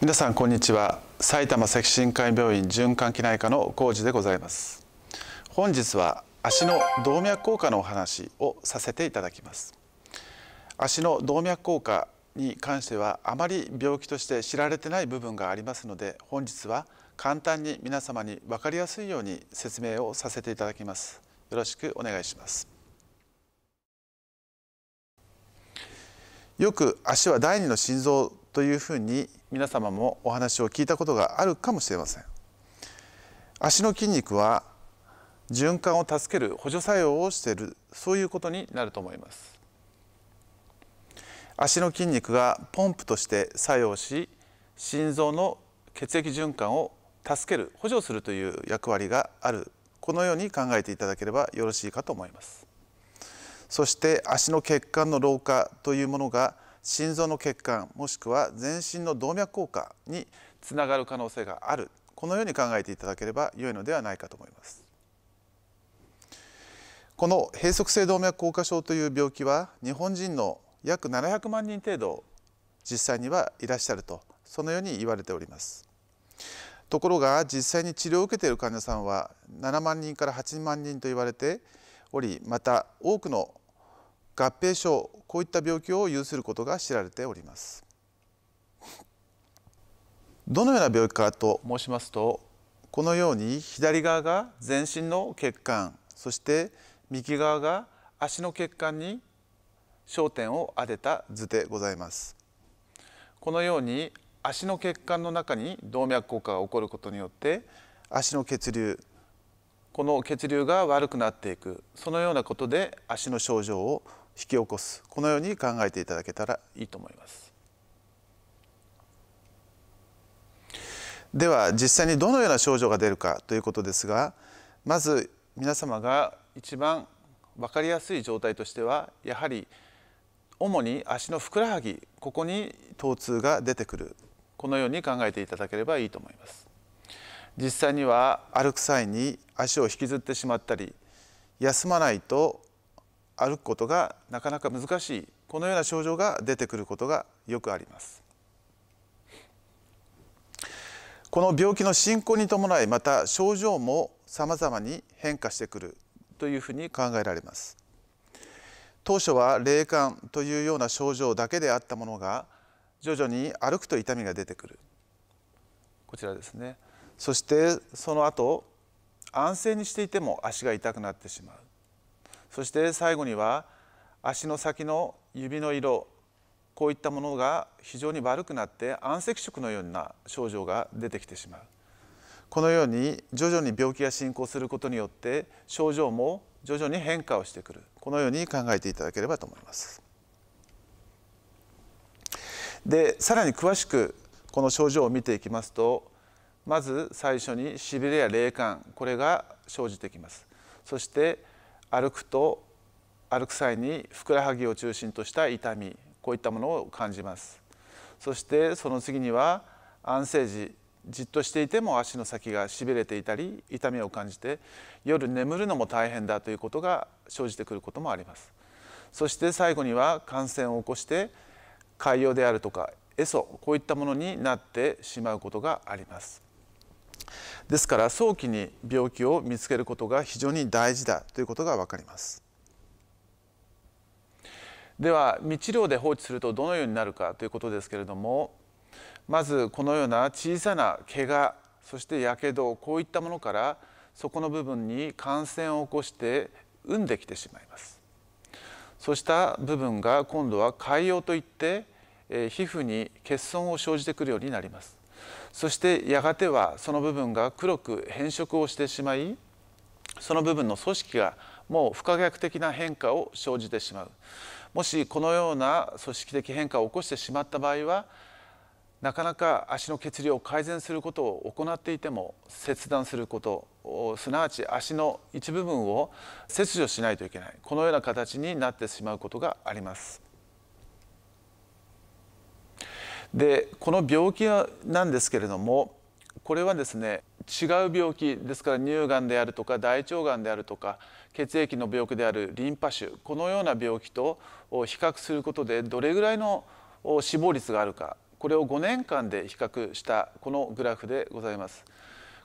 皆さんこんにちは埼玉赤新会病院循環器内科の工事でございます本日は足の動脈硬化のお話をさせていただきます足の動脈硬化に関してはあまり病気として知られてない部分がありますので本日は簡単に皆様に分かりやすいように説明をさせていただきますよろしくお願いしますよく足は第二の心臓というふうに皆様もお話を聞いたことがあるかもしれません足の筋肉は循環を助ける補助作用をしているそういうことになると思います足の筋肉がポンプとして作用し心臓の血液循環を助ける補助するという役割があるこのように考えていただければよろしいかと思いますそして足の血管の老化というものが心臓の血管もしくは全身の動脈硬化につながる可能性があるこのように考えていただければ良いのではないかと思います。この閉塞性動脈硬化症という病気は日本人の約700万人程度実際にはいらっしゃるとそのように言われておりますところが実際に治療を受けている患者さんは7万人から8万人と言われておりまた多くの合併症こういった病気を有することが知られておりますどのような病気かと申しますとこのように左側が全身の血管そして右側が足の血管に焦点を当てた図でございますこのように足の血管の中に動脈硬化が起こることによって足の血流この血流が悪くなっていくそのようなことで足の症状を引き起こすこのように考えていただけたらいいと思います。では実際にどのような症状が出るかということですがまず皆様が一番分かりやすい状態としてはやはり主に足のふくらはぎここに疼痛が出てくるこのように考えていただければいいと思います。実際には歩く際に足を引きずってしまったり休まないと歩くことがなかなか難しいこのような症状が出てくることがよくありますこの病気の進行に伴いまた症状も様々に変化してくるというふうに考えられます当初は霊感というような症状だけであったものが徐々に歩くと痛みが出てくるこちらですねそしてその後安静にしていても足が痛くなってしまうそして最後には足の先の指の色こういったものが非常に悪くなって暗赤色のような症状が出てきてしまうこのように徐々に病気が進行することによって症状も徐々に変化をしてくるこのように考えていただければと思います。でさらに詳しくこの症状を見ていきますとまず最初にしびれや霊感これが生じてきます。そして歩くと歩く際にふくらはぎを中心とした痛みこういったものを感じますそしてその次には安静時じっとしていても足の先がしびれていたり痛みを感じて夜眠るのも大変だということが生じてくることもありますそして最後には感染を起こして潰瘍であるとかエソこういったものになってしまうことがありますですから早期に病気を見つけることが非常に大事だということが分かりますでは未治療で放置するとどのようになるかということですけれどもまずこのような小さな怪我そしてやけどこういったものからそこの部分に感染を起こして産んできてしまいますそうした部分が今度は潰瘍といって皮膚に欠損を生じてくるようになりますそしてやがてはその部分が黒く変色をしてしまいその部分の組織がもう不可逆的な変化を生じてしまうもしこのような組織的変化を起こしてしまった場合はなかなか足の血流を改善することを行っていても切断することすなわち足の一部分を切除しないといけないこのような形になってしまうことがあります。でこの病気なんですけれどもこれはですね違う病気ですから乳がんであるとか大腸がんであるとか血液の病気であるリンパ腫このような病気と比較することでどれぐらいの死亡率があるかこれを5年間で比較したこのグラフでございます。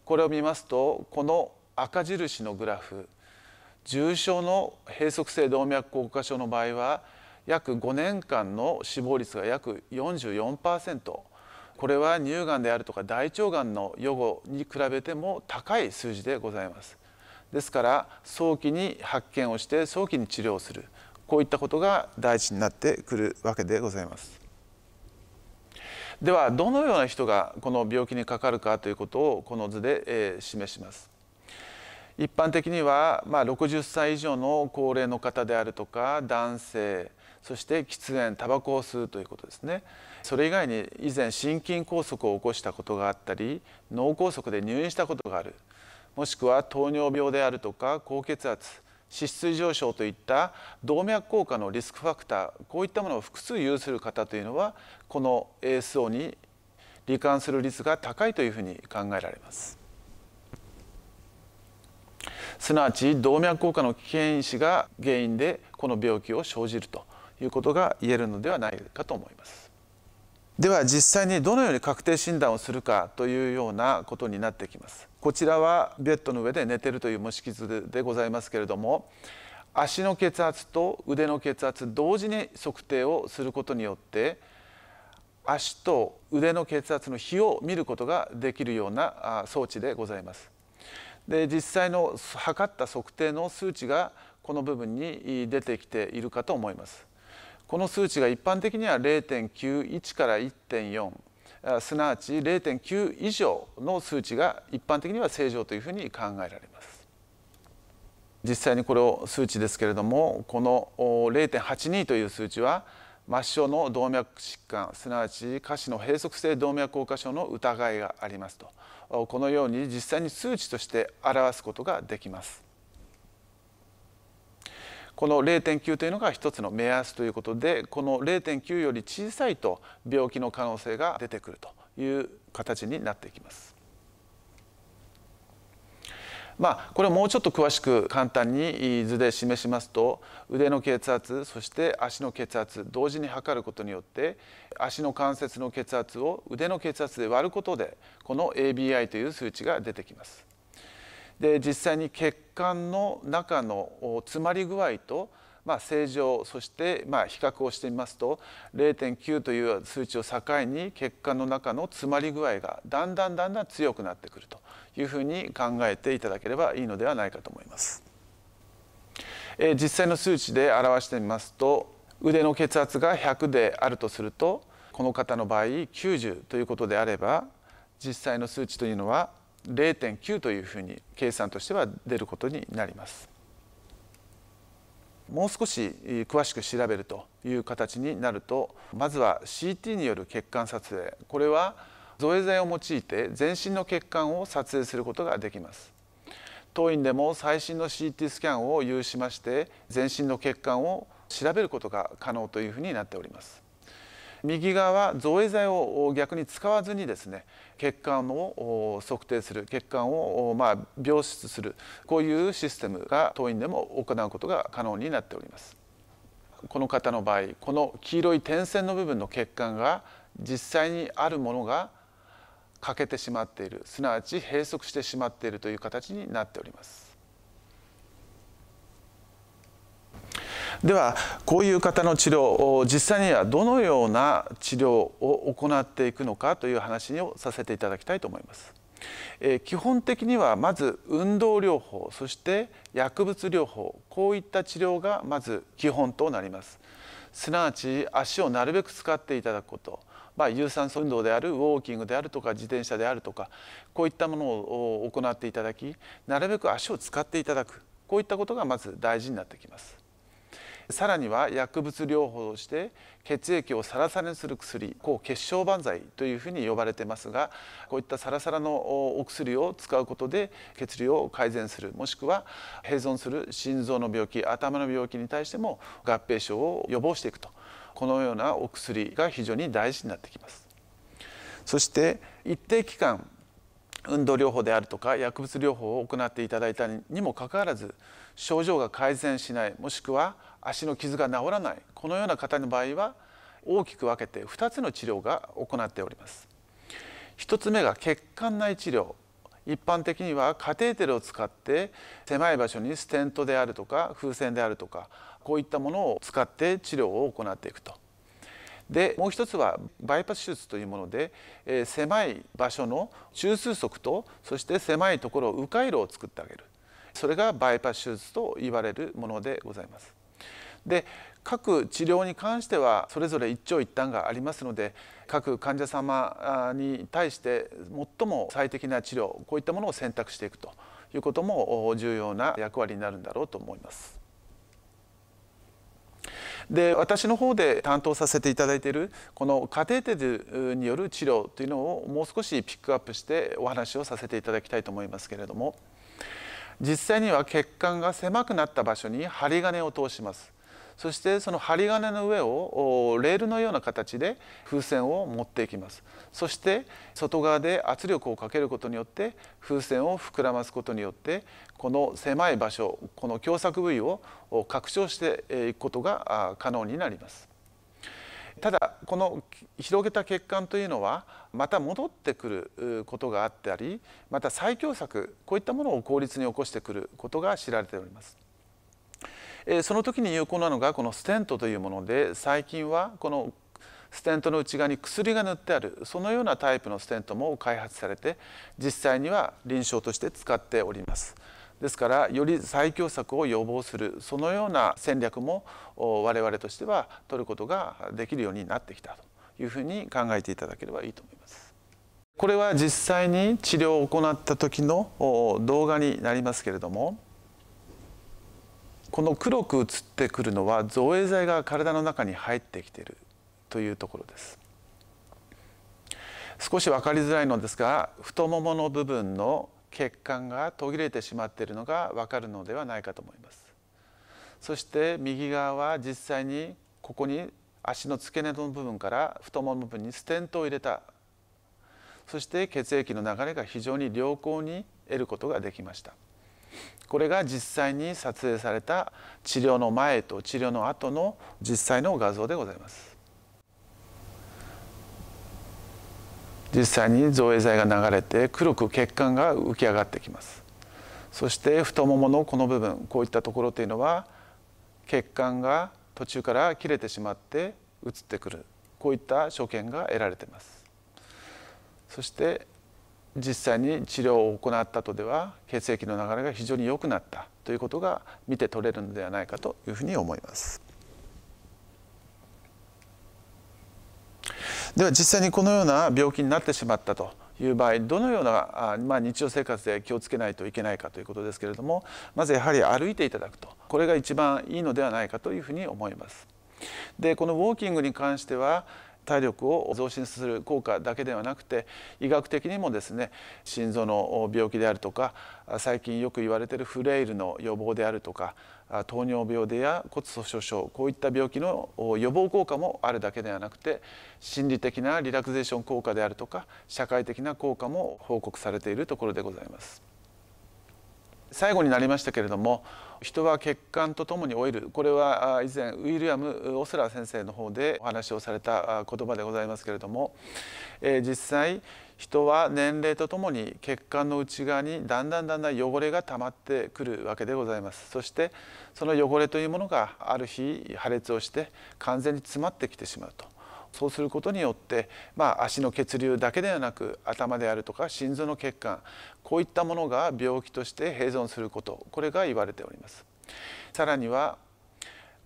これを見ますとこの赤印のグラフ重症の閉塞性動脈硬化症の場合は約5年間の死亡率が約44%これは乳がんであるとか大腸がんの予後に比べても高い数字でございますですから早期に発見をして早期に治療するこういったことが大事になってくるわけでございますではどのような人がこの病気にかかるかということをこの図で、えー、示します一般的には、まあ、60歳以上の高齢の方であるとか男性そして喫煙タバコを吸うということですねそれ以外に以前心筋梗塞を起こしたことがあったり脳梗塞で入院したことがあるもしくは糖尿病であるとか高血圧脂質異常症といった動脈硬化のリスクファクターこういったものを複数有する方というのはこの ASO に罹患する率が高いというふうに考えられますすなわち動脈硬化の危険因子が原因でこの病気を生じるということが言えるのではないかと思います。では実際にどのように確定診断をするかというようなことになってきます。こちらはベッドの上で寝てるという模式図でございますけれども足の血圧と腕の血圧同時に測定をすることによって足と腕の血圧の比を見ることができるような装置でございます。で実際の測った測定の数値がこの部分に出てきているかと思います。この数値が一般的には0.91から1.4すなわち0.9以上の数値が一般的には正常というふうに考えられます実際にこれを数値ですけれどもこの0.82という数値は末梢の動脈疾患すなわち下肢の閉塞性動脈硬化症の疑いがありますとこのように実際に数値として表すことができます。この0.9というのが一つの目安ということでこの0.9より小さいと病気の可能性が出てくるという形になってきます。まあ、これをもうちょっと詳しく簡単に図で示しますと腕の血圧そして足の血圧同時に測ることによって足の関節の血圧を腕の血圧で割ることでこの ABI という数値が出てきます。で実際に血管の中の詰まり具合とまあ、正常そしてまあ比較をしてみますと0.9という数値を境に血管の中の詰まり具合がだんだんだんだん強くなってくるというふうに考えていただければいいのではないかと思います。えー、実際の数値で表してみますと腕の血圧が100であるとするとこの方の場合90ということであれば実際の数値というのは0.9というふうに計算としては出ることになります。もう少し詳しく調べるという形になるとまずは CT による血管撮影これは造影剤を用いて全身の血管を撮影することができます当院でも最新の CT スキャンを有しまして全身の血管を調べることが可能というふうになっております右側造影剤を逆に使わずにですね血管を測定する血管をまあ病室するこういうシステムが当院でも行うことが可能になっております。この方の場合この黄色い点線の部分の血管が実際にあるものが欠けてしまっているすなわち閉塞してしまっているという形になっております。ではこういう方の治療実際にはどのような治療を行っていくのかという話をさせていただきたいと思います。え基本的にはまず運動療法そして薬物療法こういった治療がまず基本となりますすなわち足をなるべく使っていただくことまあ、有酸素運動であるウォーキングであるとか自転車であるとかこういったものを行っていただきなるべく足を使っていただくこういったことがまず大事になってきます。さらには薬物療法として血液をサラサラにする薬抗血小板剤というふうに呼ばれてますがこういったサラサラのお薬を使うことで血流を改善するもしくは併存する心臓の病気頭の病気に対しても合併症を予防していくとこのようなお薬が非常に大事になってきます。そして一定期間運動療法であるとか薬物療法を行っていただいたにもかかわらず症状が改善しないもしくは足の傷が治らないこのような方の場合は大きく分けて2つの治療が行っております1つ目が血管内治療一般的にはカテーテルを使って狭い場所にステントであるとか風船であるとかこういったものを使って治療を行っていくとでもう一つはバイパス手術というもので、えー、狭い場所の中枢側とそして狭いところ迂回路を作ってあげるそれがバイパス手術と言われるものでございます。で各治療に関してはそれぞれ一長一短がありますので各患者様に対して最も最適な治療こういったものを選択していくということも重要な役割になるんだろうと思います。で私の方で担当させていただいているこのカテーテルによる治療というのをもう少しピックアップしてお話をさせていただきたいと思いますけれども実際には血管が狭くなった場所に針金を通します。そしてその針金の上をレールのような形で風船を持っていきますそして外側で圧力をかけることによって風船を膨らますことによってこの狭い場所この狭窄部位を拡張していくことが可能になりますただこの広げた血管というのはまた戻ってくることがあったりまた再狭窄こういったものを効率に起こしてくることが知られておりますその時に有効なのがこのステントというもので最近はこのステントの内側に薬が塗ってあるそのようなタイプのステントも開発されて実際には臨床として使っております。ですからより最強策を予防するそのような戦略も我々としては取ることができるようになってきたというふうに考えていただければいいと思います。これは実際に治療を行った時の動画になりますけれどもこの黒く映ってくるのは造影剤が体の中に入ってきているというところです少し分かりづらいのですが太ももの部分の血管が途切れてしまっているのが分かるのではないかと思いますそして右側は実際にここに足の付け根の部分から太もも部分にステントを入れたそして血液の流れが非常に良好に得ることができましたこれが実際に撮影された治療の前と治療の後の実際の画像でございます実際に造影剤が流れて黒く血管が浮き上がってきますそして太もものこの部分こういったところというのは血管が途中から切れてしまって移ってくるこういった所見が得られていますそして実際に治療を行ったとでは血液の流れが非常に良くなったということが見て取れるのではないかというふうに思います。では実際にこのような病気になってしまったという場合どのような、まあ、日常生活で気をつけないといけないかということですけれどもまずやはり歩いていただくとこれが一番いいのではないかというふうに思います。でこのウォーキングに関しては体力を増進する効果だけではなくて医学的にもですね心臓の病気であるとか最近よく言われてるフレイルの予防であるとか糖尿病でや骨粗しょう症こういった病気の予防効果もあるだけではなくて心理的なリラクゼーション効果であるとか社会的な効果も報告されているところでございます。最後になりましたけれども人は血管とともに老いるこれは以前ウィリアム・オスラー先生の方でお話をされた言葉でございますけれども、え実際人は年齢とともに血管の内側にだんだんだんだん汚れが溜まってくるわけでございますそしてその汚れというものがある日破裂をして完全に詰まってきてしまうとそうすることによって、まあ、足の血流だけではなく頭であるとか心臓の血管こういったものが病気として併存することこれが言われております。さらには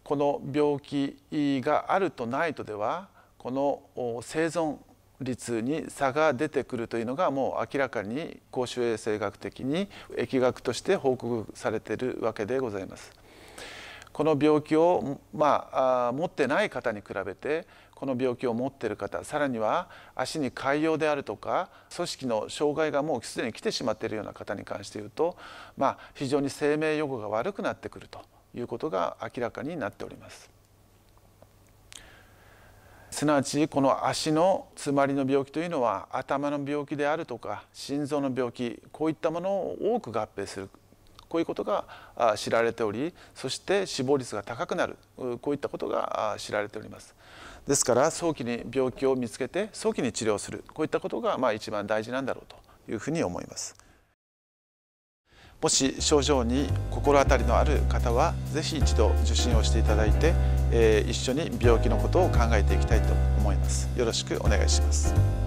この病気があるとないとではこの生存率に差が出てくるというのがもう明らかに公衆衛生学的に疫学として報告されているわけでございます。この病気を、まあ、持ってない方に比べてこの病気を持っている方さらには足に潰瘍であるとか組織の障害がもうすでに来てしまっているような方に関して言うと、まあ、非常に生命予後が悪くなってくるということが明らかになっております。すなわちこの足の詰まりの病気というのは頭の病気であるとか心臓の病気こういったものを多く合併するこういうことが知られておりそして死亡率が高くなるこういったことが知られております。ですから早期に病気を見つけて早期に治療するこういったことがまあ一番大事なんだろうというふうに思います。もし症状に心当たりのある方は是非一度受診をしていただいて、えー、一緒に病気のことを考えていきたいと思います。よろしくお願いします。